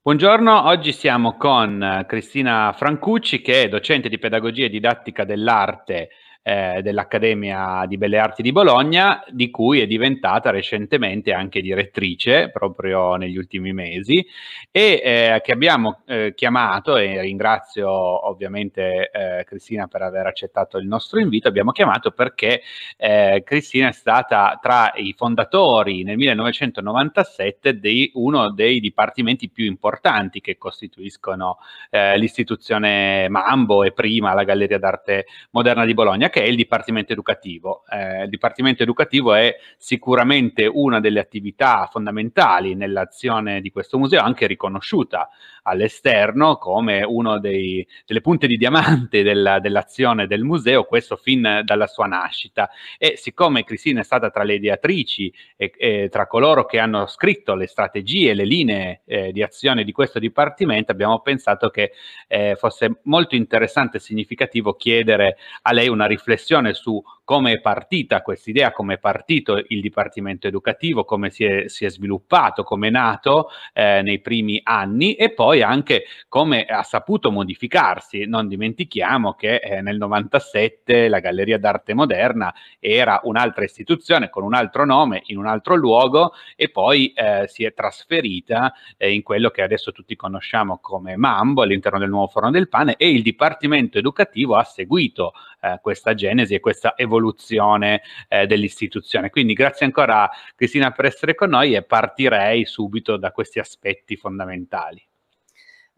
Buongiorno, oggi siamo con eh, Cristina Francucci che è docente di pedagogia e didattica dell'arte eh, dell'Accademia di Belle Arti di Bologna, di cui è diventata recentemente anche direttrice, proprio negli ultimi mesi, e eh, che abbiamo eh, chiamato, e ringrazio ovviamente eh, Cristina per aver accettato il nostro invito, abbiamo chiamato perché eh, Cristina è stata tra i fondatori nel 1997 di uno dei dipartimenti più importanti che costituiscono eh, l'istituzione Mambo e prima la Galleria d'Arte Moderna di Bologna Bologna, che è il Dipartimento Educativo. Eh, il Dipartimento Educativo è sicuramente una delle attività fondamentali nell'azione di questo museo, anche riconosciuta all'esterno come una delle punte di diamante della, dell'azione del museo, questo fin dalla sua nascita. E siccome Cristina è stata tra le ideatrici e, e tra coloro che hanno scritto le strategie, le linee eh, di azione di questo Dipartimento, abbiamo pensato che eh, fosse molto interessante e significativo chiedere a lei una riflessione riflessione su come è partita questa idea, come è partito il Dipartimento Educativo, come si è, si è sviluppato, come è nato eh, nei primi anni e poi anche come ha saputo modificarsi. Non dimentichiamo che eh, nel 97 la Galleria d'Arte Moderna era un'altra istituzione con un altro nome, in un altro luogo e poi eh, si è trasferita eh, in quello che adesso tutti conosciamo come Mambo all'interno del nuovo Forno del Pane e il Dipartimento Educativo ha seguito eh, questa genesi e questa evoluzione evoluzione eh, dell'istituzione. Quindi grazie ancora Cristina per essere con noi e partirei subito da questi aspetti fondamentali.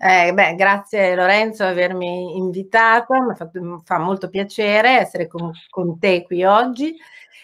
Eh, beh, grazie Lorenzo per avermi invitato, mi fa, fa, molto piacere essere con, con te qui oggi.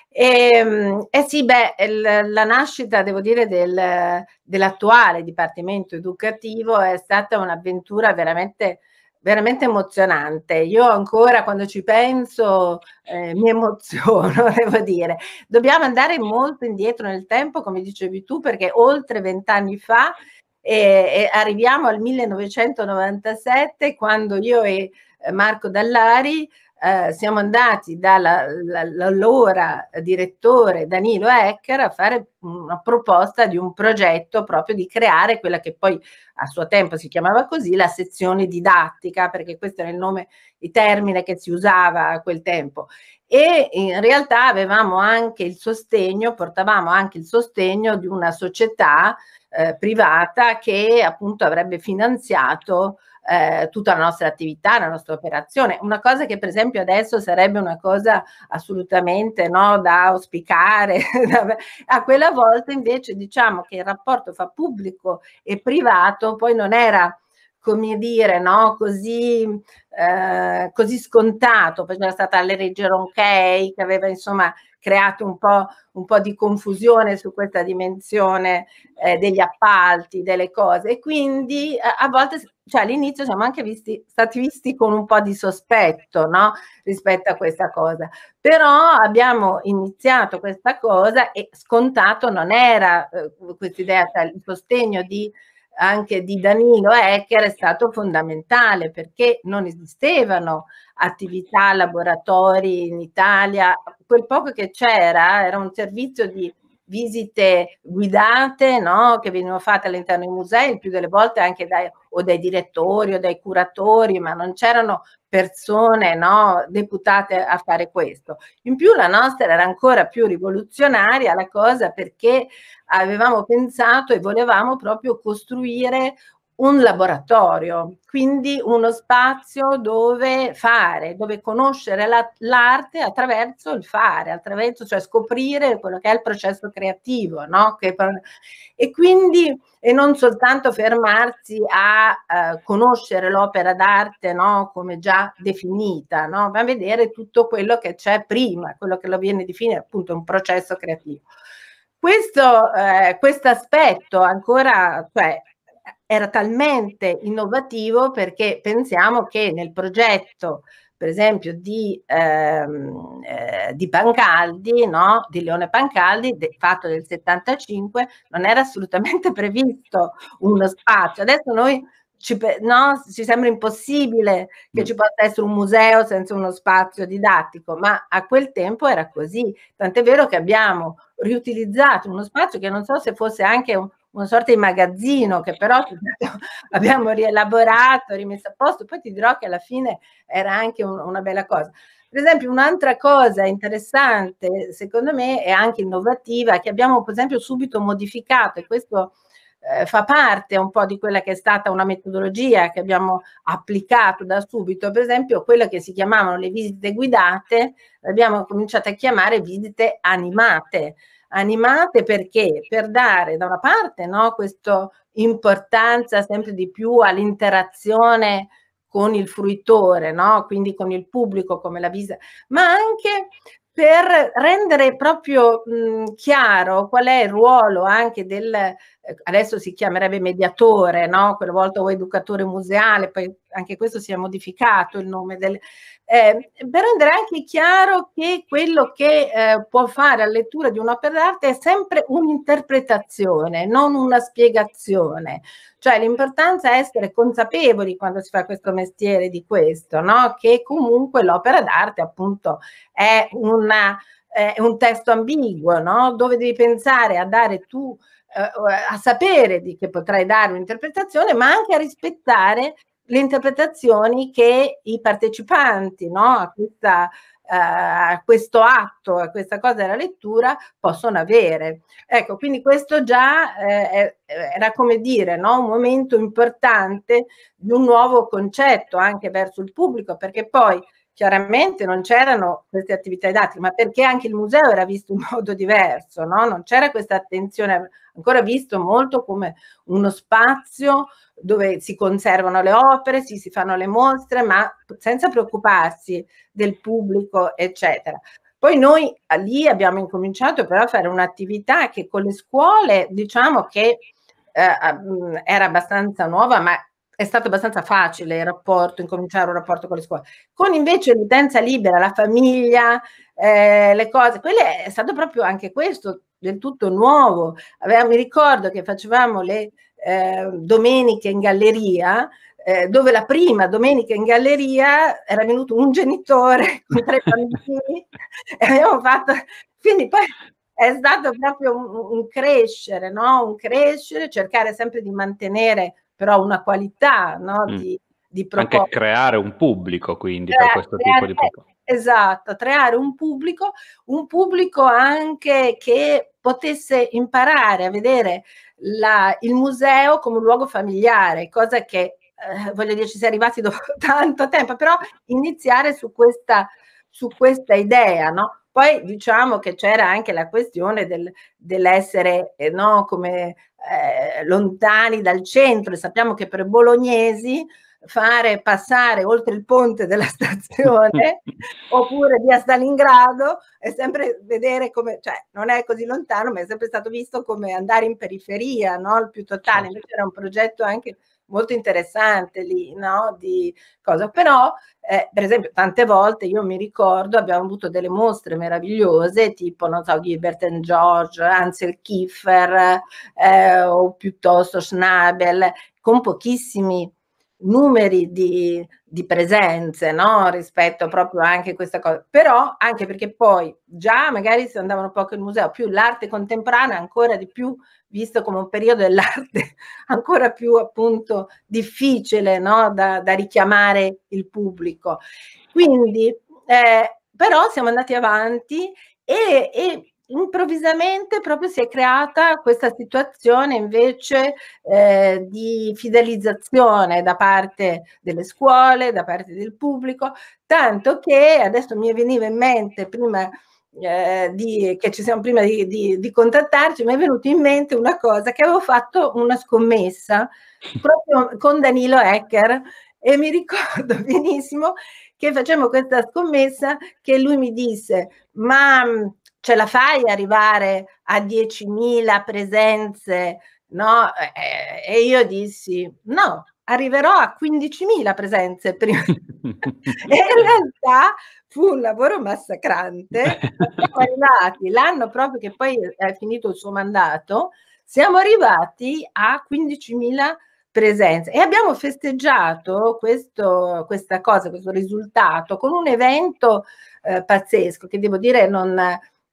E, ehm, eh sì, beh, il, la nascita, devo dire, del, dell'attuale Dipartimento Educativo è stata un'avventura veramente veramente emozionante. Io ancora quando ci penso eh, mi emoziono, devo dire. Dobbiamo andare molto indietro nel tempo, come dicevi tu, perché oltre vent'anni fa eh, eh arriviamo al 1997 quando io e eh, Marco Dallari eh, siamo andati dall'allora direttore Danilo Ecker a fare una proposta di un progetto proprio di creare quella che poi a suo tempo si chiamava così la sezione didattica, perché questo era il nome, il termine che si usava a quel tempo. E in realtà avevamo anche il sostegno, portavamo anche il sostegno di una società eh, privata che appunto avrebbe finanziato eh, tutta la nostra attività, la nostra operazione. Una cosa che per esempio adesso sarebbe una cosa assolutamente no, da auspicare, a quella volta invece diciamo che il rapporto fra pubblico e privato poi non era come dire, no? così, eh, così scontato, perché era stata la legge Ronchei che aveva insomma creato un po', un po di confusione su questa dimensione eh, degli appalti, delle cose e quindi eh, a volte cioè, all'inizio siamo anche visti, stati visti con un po' di sospetto no? rispetto a questa cosa, però abbiamo iniziato questa cosa e scontato non era eh, questa idea, cioè il sostegno di anche di Danilo Ecker è stato fondamentale perché non esistevano attività, laboratori in Italia, quel poco che c'era era un servizio di visite guidate no? che venivano fatte all'interno dei musei, il più delle volte anche dai, o dai direttori o dai curatori, ma non c'erano persone no, deputate a fare questo. In più la nostra era ancora più rivoluzionaria la cosa perché avevamo pensato e volevamo proprio costruire un laboratorio, quindi uno spazio dove fare, dove conoscere la, l'arte attraverso il fare, attraverso, cioè scoprire quello che è il processo creativo, no? Che, e quindi, e non soltanto fermarsi a eh, conoscere l'opera d'arte, no? Come già definita, no? Ma vedere tutto quello che c'è prima, quello che lo viene definito appunto un processo creativo. Questo eh, aspetto ancora, cioè, era talmente innovativo perché pensiamo che nel progetto per esempio di, ehm, eh, di Pancaldi, no? di Leone Pancaldi, de, fatto del 75, non era assolutamente previsto uno spazio. Adesso noi ci, no? ci sembra impossibile che ci possa essere un museo senza uno spazio didattico, ma a quel tempo era così. Tant'è vero che abbiamo riutilizzato uno spazio che non so se fosse anche un, una sorta di magazzino che però abbiamo rielaborato, rimesso a posto, poi ti dirò che alla fine era anche un, una bella cosa. Per esempio, un'altra cosa interessante, secondo me, e anche innovativa, che abbiamo per esempio subito modificato, e questo eh, fa parte un po' di quella che è stata una metodologia che abbiamo applicato da subito, per esempio quella che si chiamavano le visite guidate, le abbiamo cominciato a chiamare visite animate, animate perché? Per dare da una parte no, questa importanza sempre di più all'interazione con il fruitore, no? quindi con il pubblico come la visa, ma anche per rendere proprio mh, mhmm, chiaro qual è il ruolo anche del, eh, adesso si chiamerebbe mediatore, no? quella volta o educatore museale, poi anche questo si è modificato il nome del, eh, per rendere anche chiaro che quello che eh, può fare la lettura di un'opera d'arte è sempre un'interpretazione, non una spiegazione. Cioè l'importanza è essere consapevoli quando si fa questo mestiere di questo, no? che comunque l'opera d'arte appunto è, una, è un testo ambiguo, no? dove devi pensare a dare tu, eh, a sapere di che potrai dare un'interpretazione, ma anche a rispettare le interpretazioni che i partecipanti no, a, questa, uh, a, questo atto, a questa cosa della lettura possono avere. Ecco, quindi questo già eh, era come dire no, un momento importante di un nuovo concetto anche verso il pubblico, perché poi chiaramente non c'erano queste attività didattiche, ma perché anche il museo era visto in modo diverso, no? non c'era questa attenzione, ancora visto molto come uno spazio dove si conservano le opere, si, si fanno le mostre, ma senza preoccuparsi del pubblico, eccetera. Poi noi lì abbiamo incominciato però a fare un'attività che con le scuole, diciamo che eh, era abbastanza nuova, ma è stato abbastanza facile il rapporto, incominciare un rapporto con le scuole. Con invece l'utenza libera, la famiglia, eh, le cose, quelle è stato proprio anche questo del tutto nuovo. Aveva, mi ricordo che facevamo le eh, domeniche in galleria, eh, dove la prima domenica in galleria era venuto un genitore con tre bambini e abbiamo fatto, quindi poi è stato proprio un, un crescere, no? un crescere, cercare sempre di mantenere però una qualità no, mm. di, di proposta. Anche creare un pubblico quindi eh, per questo creare, tipo di proposta. Esatto, creare un pubblico, un pubblico anche che potesse imparare a vedere la, il museo come un luogo familiare, cosa che eh, voglio dire ci si è arrivati dopo tanto tempo, però iniziare su questa, su questa idea, no? Poi diciamo che c'era anche la questione del, dell'essere eh, no, come, eh, lontani dal centro e sappiamo che per bolognesi fare passare oltre il ponte della stazione oppure via Stalingrado è sempre vedere come, cioè non è così lontano, ma è sempre stato visto come andare in periferia, no? il più totale. Certo. Invece era un progetto anche molto interessante lì, no? Di cosa. Però, eh, per esempio, tante volte io mi ricordo abbiamo avuto delle mostre meravigliose, tipo, non so, Gilbert and George, Ansel Kiefer, eh, o piuttosto Schnabel, con pochissimi numeri di, di presenze no? rispetto proprio anche a questa cosa però anche perché poi già magari se andavano poco al museo più l'arte contemporanea ancora di più visto come un periodo dell'arte ancora più appunto difficile no? da, da, richiamare il pubblico. Quindi, eh, però siamo andati avanti e, e, improvvisamente proprio si è creata questa situazione invece eh, di fidelizzazione da parte delle scuole, da parte del pubblico, tanto che adesso mi veniva in mente prima eh, di, che ci siamo prima di, di, di contattarci, mi è venuto in mente una cosa che avevo fatto una scommessa proprio con Danilo Ecker e mi ricordo benissimo che facemmo questa scommessa che lui mi disse ma mm, ce la fai arrivare a 10.000 presenze no? Eh, eh, e io dissi no arriverò a 15.000 presenze prima. e in realtà fu un lavoro massacrante. Siamo arrivati l'anno proprio che poi è finito il suo mandato, siamo arrivati a 15.000 presenze e abbiamo festeggiato questo, questa cosa, questo risultato con un evento eh, pazzesco che devo dire non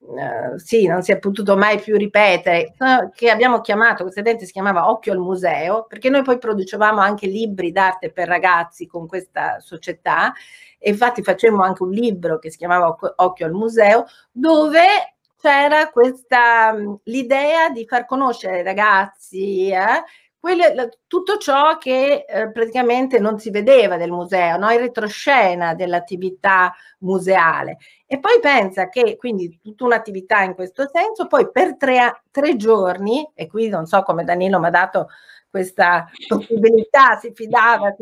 eh, sì, non si è potuto mai più ripetere, eh, che abbiamo chiamato, questo evento si chiamava Occhio al Museo, perché noi poi producevamo anche libri d'arte per ragazzi con questa società e infatti facemmo anche un libro che si chiamava Occhio al Museo, dove c'era questa l'idea di far conoscere ai ragazzi eh, quello, tutto ciò che eh, praticamente non si vedeva del museo, no? in retroscena dell'attività museale. E poi pensa che quindi tutta un'attività in questo senso, poi per tre, tre giorni, e qui non so come Danilo mi ha dato questa possibilità, si fidava,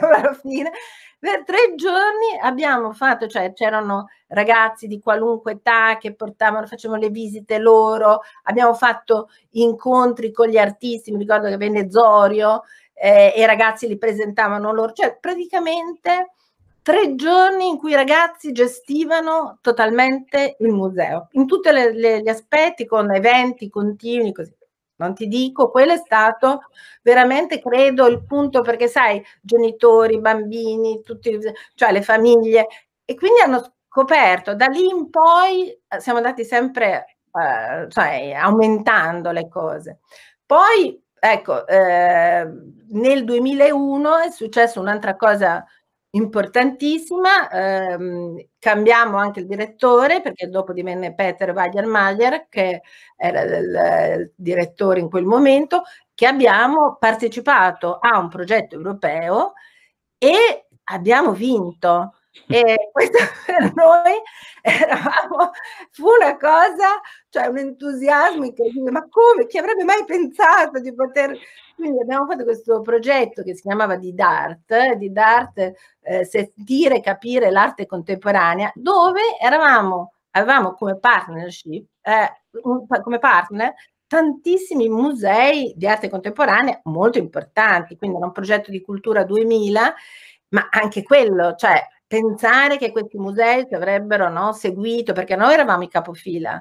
alla fine, per tre giorni abbiamo fatto, cioè c'erano ragazzi di qualunque età che portavano, facevano le visite loro, abbiamo fatto incontri con gli artisti, mi ricordo che venne Zorio eh, e i ragazzi li presentavano loro, cioè praticamente tre giorni in cui i ragazzi gestivano totalmente il museo, in tutti gli aspetti, con eventi continui, così non ti dico, quello è stato veramente, credo, il punto perché sai, genitori, bambini, tutti, cioè le famiglie, e quindi hanno scoperto, da lì in poi eh, siamo andati sempre eh, cioè, aumentando le cose. Poi, ecco, eh, nel 2001 è successa un'altra cosa importantissima. Ehm, cambiamo anche il direttore perché dopo divenne Peter Weigermayer che era il, il direttore in quel momento, che abbiamo partecipato a un progetto europeo e abbiamo vinto. E questo per noi eravamo, fu una cosa, cioè un entusiasmo incredibile, ma come? Chi avrebbe mai pensato di poter... Quindi abbiamo fatto questo progetto che si chiamava Di Dart, Di Dart, eh, sentire e capire l'arte contemporanea, dove eravamo, avevamo come partnership, eh, come partner, tantissimi musei di arte contemporanea molto importanti, quindi era un progetto di cultura 2000, ma anche quello, cioè pensare che questi musei ci avrebbero no, seguito, perché noi eravamo i capofila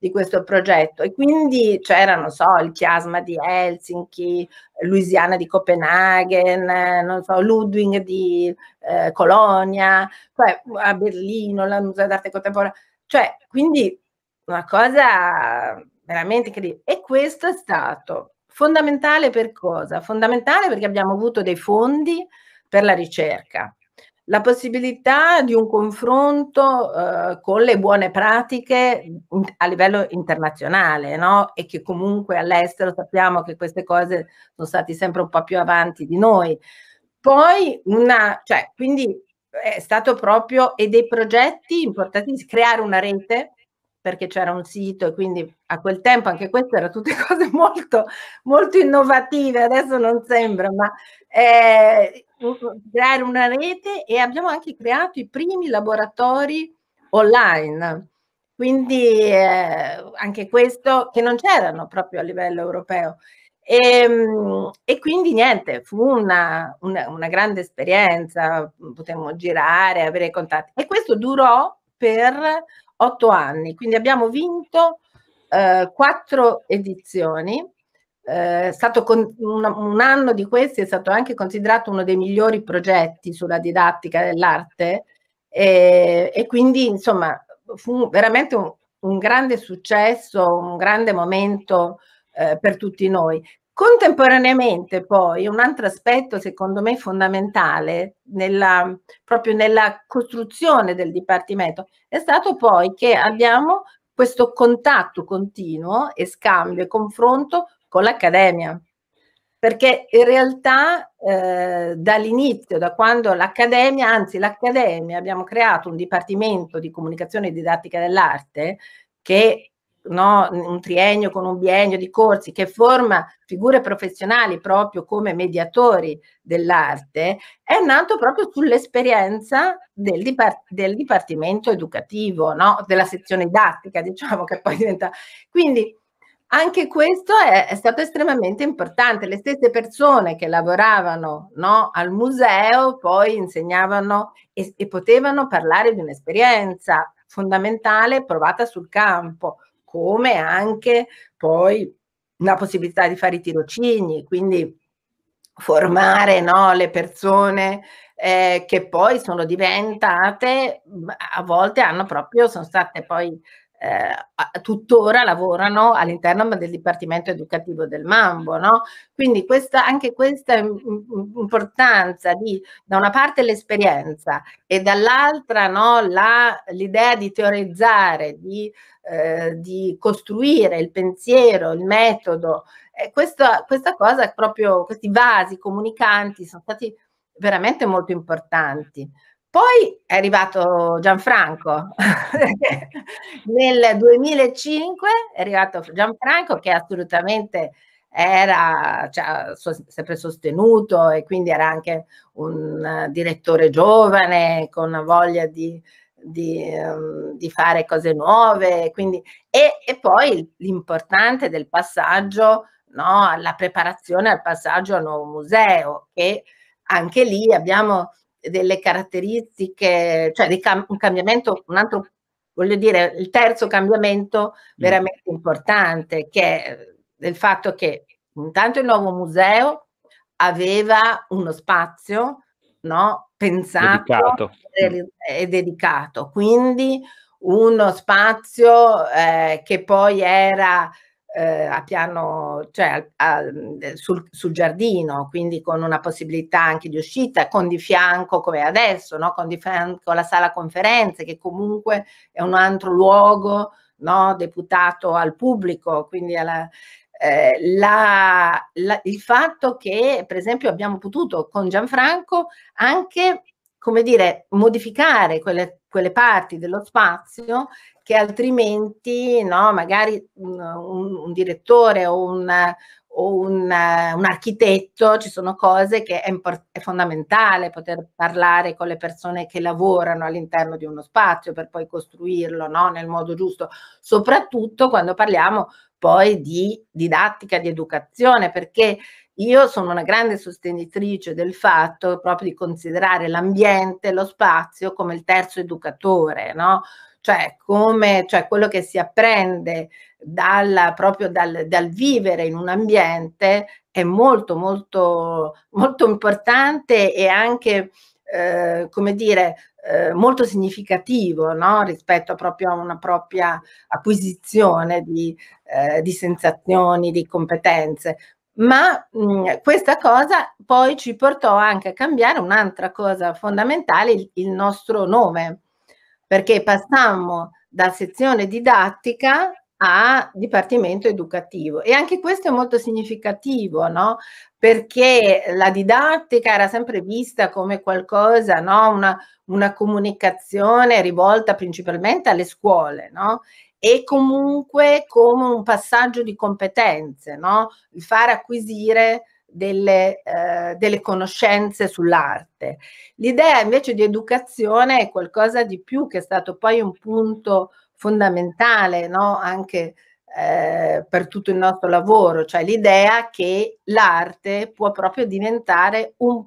di questo progetto e quindi c'era, non so, il chiasma di Helsinki, Louisiana di Copenaghen, non so, Ludwig di eh, Colonia, cioè a Berlino, la Museo d'arte contemporanea, cioè quindi una cosa veramente incredibile. E questo è stato fondamentale per cosa? Fondamentale perché abbiamo avuto dei fondi per la ricerca, la possibilità di un confronto eh, con le buone pratiche a livello internazionale, no? E che comunque all'estero sappiamo che queste cose sono state sempre un po' più avanti di noi. Poi una, cioè, quindi è stato proprio e dei progetti importantissimi, creare una rete perché c'era un sito e quindi a quel tempo anche queste erano tutte cose molto, molto innovative, adesso non sembra, ma eh, creare una rete e abbiamo anche creato i primi laboratori online. Quindi eh, anche questo che non c'erano proprio a livello europeo. E, ehm, e quindi niente, fu una, una, una grande esperienza, potemmo girare, avere contatti. E questo durò per otto anni, quindi abbiamo vinto eh, quattro edizioni eh, stato con, un, un, anno di questi è stato anche considerato uno dei migliori progetti sulla didattica dell'arte e, e quindi insomma fu veramente un, un, grande successo, un grande momento eh, per tutti noi. Contemporaneamente poi un altro aspetto secondo me fondamentale nella, proprio nella costruzione del Dipartimento è stato poi che abbiamo questo contatto continuo e scambio e confronto con l'accademia. Perché in realtà eh, dall'inizio, da quando l'Accademia, anzi l'Accademia, abbiamo creato un Dipartimento di Comunicazione e Didattica dell'Arte che No, un triennio con un biennio di corsi che forma figure professionali proprio come mediatori dell'arte, è nato proprio sull'esperienza del, dipart- del dipartimento educativo, no? della sezione didattica, diciamo che poi diventa. Quindi anche questo è, è, stato estremamente importante. Le stesse persone che lavoravano no, al museo poi insegnavano e, e potevano parlare di un'esperienza fondamentale provata sul campo, come anche poi la possibilità di fare i tirocini, quindi formare no, le persone eh, che poi sono diventate, a volte hanno proprio, sono state poi eh, tuttora lavorano all'interno del Dipartimento Educativo del Mambo. No? Quindi questa, anche questa importanza di, da una parte l'esperienza e dall'altra no, la, l'idea di teorizzare, di, eh, di, costruire il pensiero, il metodo, eh, questa, questa cosa proprio, questi vasi comunicanti sono stati veramente molto importanti. Poi è arrivato Gianfranco, nel 2005 è arrivato Gianfranco che assolutamente era cioè, sempre sostenuto e quindi era anche un direttore giovane con voglia di, di, um, di fare cose nuove. Quindi, e, e, poi l'importante del passaggio, no, alla preparazione al passaggio a nuovo museo, che anche lì abbiamo delle caratteristiche, cioè di cam- un cambiamento, un altro, voglio dire, il terzo cambiamento mm. veramente importante, che è il eh, fatto che intanto il nuovo museo aveva uno spazio no, pensato dedicato. e dedicato, quindi uno spazio eh, che poi era eh, a piano, cioè a, eh, sul, sul, giardino, quindi con una possibilità anche di uscita, con di fianco come adesso, no? con di fianco la sala conferenze, che comunque è un altro luogo no? deputato al pubblico, quindi alla, eh, la, la, il fatto che, per esempio, abbiamo potuto con Gianfranco anche, come dire, modificare quelle, quelle parti dello spazio che altrimenti no, magari un, un, direttore o, un, o un, un, architetto, ci sono cose che è, import- è fondamentale poter parlare con le persone che lavorano all'interno di uno spazio per poi costruirlo no, nel modo giusto, soprattutto quando parliamo poi di didattica, di educazione, perché io sono una grande sostenitrice del fatto proprio di considerare l'ambiente, lo spazio come il terzo educatore, no? cioè come cioè quello che si apprende dalla, proprio dal, dal vivere in un ambiente è molto molto molto importante e anche eh, come dire, eh, molto significativo no? rispetto proprio a una propria acquisizione di, eh, di sensazioni, di competenze. Ma mh, mm, questa cosa poi ci portò anche a cambiare un'altra cosa fondamentale, il, il nostro nome perché passammo da sezione didattica a dipartimento educativo e anche questo è molto significativo, no? Perché la didattica era sempre vista come qualcosa, no? Una, una comunicazione rivolta principalmente alle scuole, no? E comunque come un passaggio di competenze, no? Il far acquisire delle, eh, delle conoscenze sull'arte. L'idea invece di educazione è qualcosa di più che è stato poi un punto fondamentale no? anche eh, per tutto il nostro lavoro, cioè l'idea che l'arte può proprio diventare un,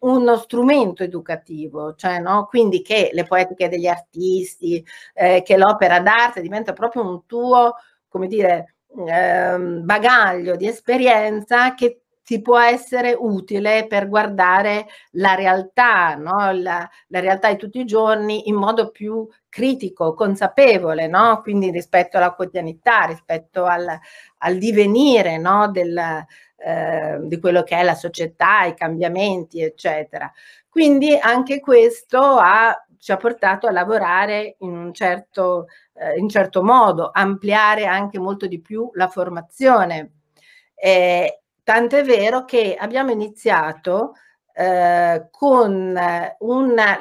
uno strumento educativo, cioè, no? quindi che le poetiche degli artisti, eh, che l'opera d'arte diventa proprio un tuo, come dire, eh, bagaglio di esperienza che ti può essere utile per guardare la realtà, no? la, la, realtà di tutti i giorni in modo più critico, consapevole, no? quindi rispetto alla quotidianità, rispetto al, al divenire no? Del, eh, di quello che è la società, i cambiamenti, eccetera. Quindi anche questo ha, ci ha portato a lavorare in un certo, eh, in certo modo, ampliare anche molto di più la formazione. Eh, Tant'è vero che abbiamo iniziato eh, con eh, un, eh,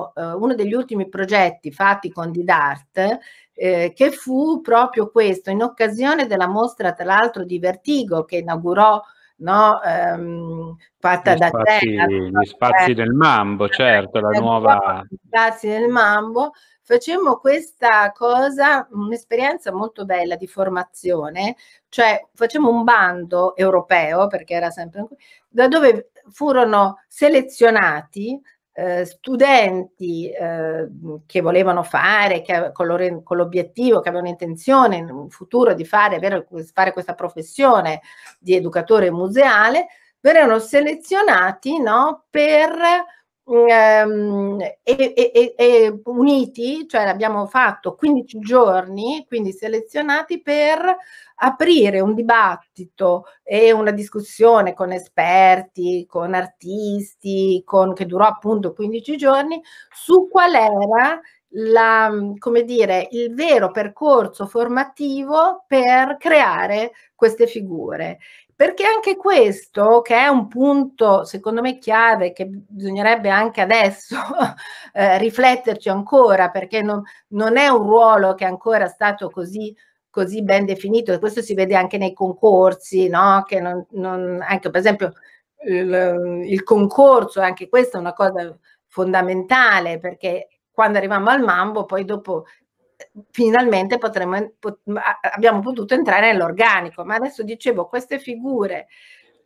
uno degli ultimi progetti fatti con Didart, eh, che fu proprio questo, in occasione della mostra, tra l'altro, di Vertigo che inaugurò no, ehm, fatta gli da spazi, te. Gli spazi del Mambo, certo, la nuova... Gli spazi del Mambo, facemmo questa cosa, un'esperienza molto bella di formazione, cioè facemmo un bando europeo, perché era sempre da dove furono selezionati eh, studenti eh, che volevano fare, che, con, lo, con, l'obiettivo, che avevano intenzione in futuro di fare, avere, fare questa professione di educatore museale, verranno selezionati no, per Ehm, e, e, e, uniti, cioè abbiamo fatto 15 giorni, quindi selezionati per aprire un dibattito e una discussione con esperti, con artisti, con, che durò appunto 15 giorni, su qual era la, come dire, il vero percorso formativo per creare queste figure. Perché anche questo, che è un punto secondo me chiave, che bisognerebbe anche adesso eh, rifletterci ancora, perché non, non, è un ruolo che è ancora stato così così ben definito, e questo si vede anche nei concorsi, no? che non, non, anche ecco, per esempio il, il, concorso, anche questa è una cosa fondamentale perché quando arriviamo al mambo poi dopo finalmente potremo, pot, abbiamo potuto entrare nell'organico. Ma adesso dicevo, queste figure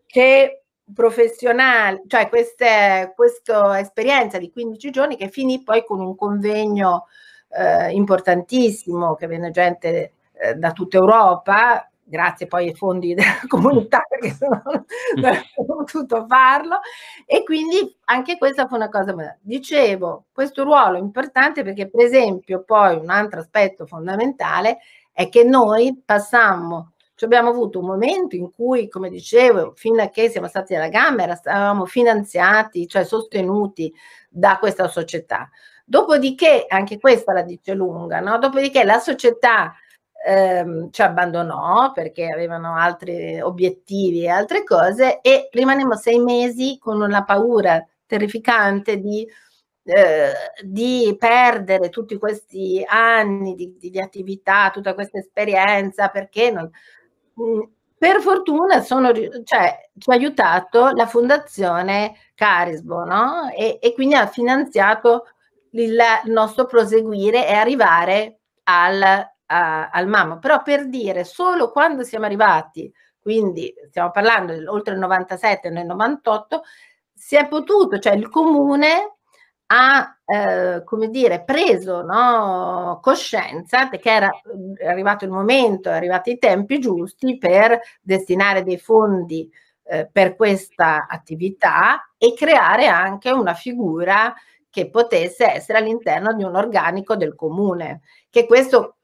che professionali, cioè queste, questa esperienza di 15 giorni che finì poi con un convegno eh, importantissimo che venne gente eh, da tutta Europa grazie poi ai fondi della comunità perché sono potuto farlo e quindi anche questa fu una cosa dicevo questo ruolo è importante perché per esempio poi un altro aspetto fondamentale è che noi passammo cioè abbiamo avuto un momento in cui, come dicevo, fino a che siamo stati alla gamma eravamo finanziati, cioè sostenuti da questa società. Dopodiché, anche questa la dice lunga, no? dopodiché la società ehm, ci abbandonò perché avevano altri obiettivi e altre cose e rimanemmo sei mesi con una paura terrificante di, eh, di perdere tutti questi anni di, di, attività, tutta questa esperienza, perché non... Mm, per fortuna sono, cioè, ci ha aiutato la fondazione Carisbo, no? e, e quindi ha finanziato il nostro proseguire e arrivare al a, al mammo, però per dire solo quando siamo arrivati, quindi stiamo parlando oltre il 97 nel 98, si è potuto, cioè il comune ha eh, come dire, preso no, coscienza che era arrivato il momento, arrivati i tempi giusti per destinare dei fondi eh, per questa attività e creare anche una figura che potesse essere all'interno di un organico del comune, che questo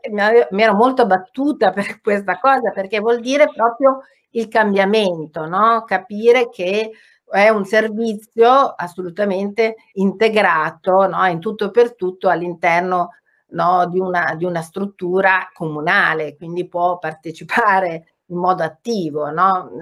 eh, mi ero molto battuta per questa cosa perché vuol dire proprio il cambiamento, no? capire che è un servizio assolutamente integrato no? in tutto e per tutto all'interno no? di, una, di, una, struttura comunale, quindi può partecipare in modo attivo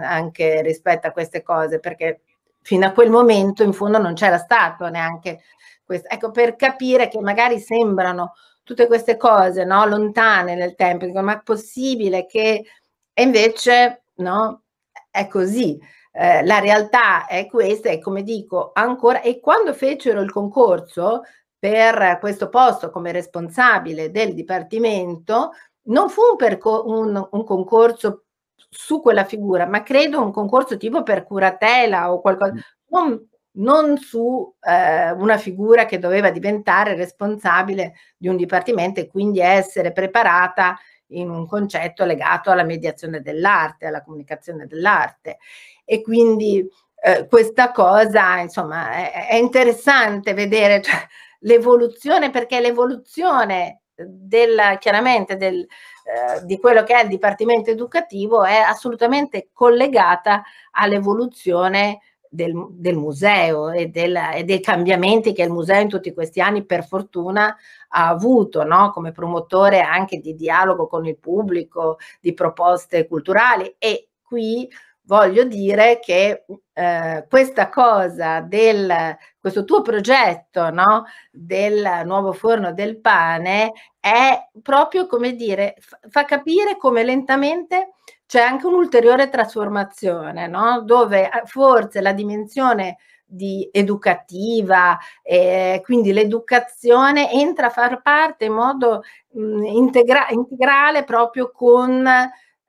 anche rispetto a queste cose, perché fino a quel momento in fondo non c'era stato neanche questo. Ecco, per capire che magari sembrano tutte queste cose no? lontane nel tempo, dicono ma è possibile che... E invece no, è così. Eh, la realtà è questa e come dico ancora, e quando fecero il concorso per questo posto come responsabile del Dipartimento, non fu un, perco- un, un concorso su quella figura, ma credo un concorso tipo per curatela o qualcosa, mm. non non su eh, una figura che doveva diventare responsabile di un dipartimento e quindi essere preparata in un concetto legato alla mediazione dell'arte, alla comunicazione dell'arte. E quindi eh, questa cosa, insomma, è, è interessante vedere cioè, l'evoluzione perché l'evoluzione del, chiaramente del, eh, di quello che è il dipartimento educativo è assolutamente collegata all'evoluzione del, del museo e, del, e, dei cambiamenti che il museo in tutti questi anni per fortuna ha avuto no? come promotore anche di dialogo con il pubblico, di proposte culturali e qui voglio dire che eh, questa cosa del questo tuo progetto no, del nuovo forno del pane è proprio come dire fa capire come lentamente c'è anche un'ulteriore trasformazione no, dove eh, forse la dimensione di educativa, eh, quindi l'educazione entra a far parte in modo mh, mm, integra- integrale proprio con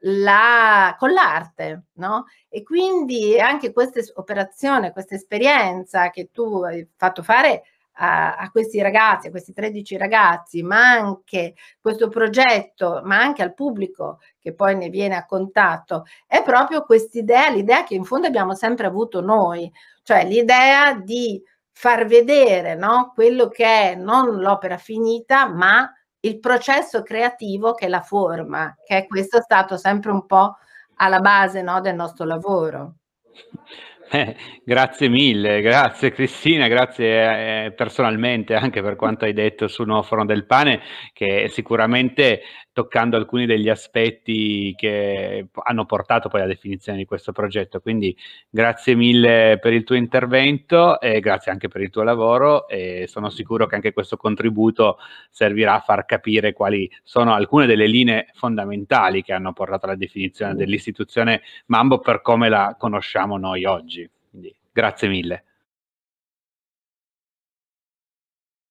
la, con l'arte, no? E quindi anche questa operazione, questa esperienza che tu hai fatto fare a, a, questi ragazzi, a questi 13 ragazzi, ma anche questo progetto, ma anche al pubblico che poi ne viene a contatto, è proprio quest'idea, l'idea che in fondo abbiamo sempre avuto noi, cioè l'idea di far vedere no? quello che è non l'opera finita, ma il processo creativo che la forma, che è questo stato sempre un po' alla base no, del nostro lavoro. Eh, grazie mille, grazie Cristina, grazie eh, personalmente anche per quanto hai detto sul nuovo forno del pane, che sicuramente toccando alcuni degli aspetti che hanno portato poi alla definizione di questo progetto. Quindi grazie mille per il tuo intervento e grazie anche per il tuo lavoro e sono sicuro che anche questo contributo servirà a far capire quali sono alcune delle linee fondamentali che hanno portato alla definizione dell'istituzione Mambo per come la conosciamo noi oggi. Quindi grazie mille.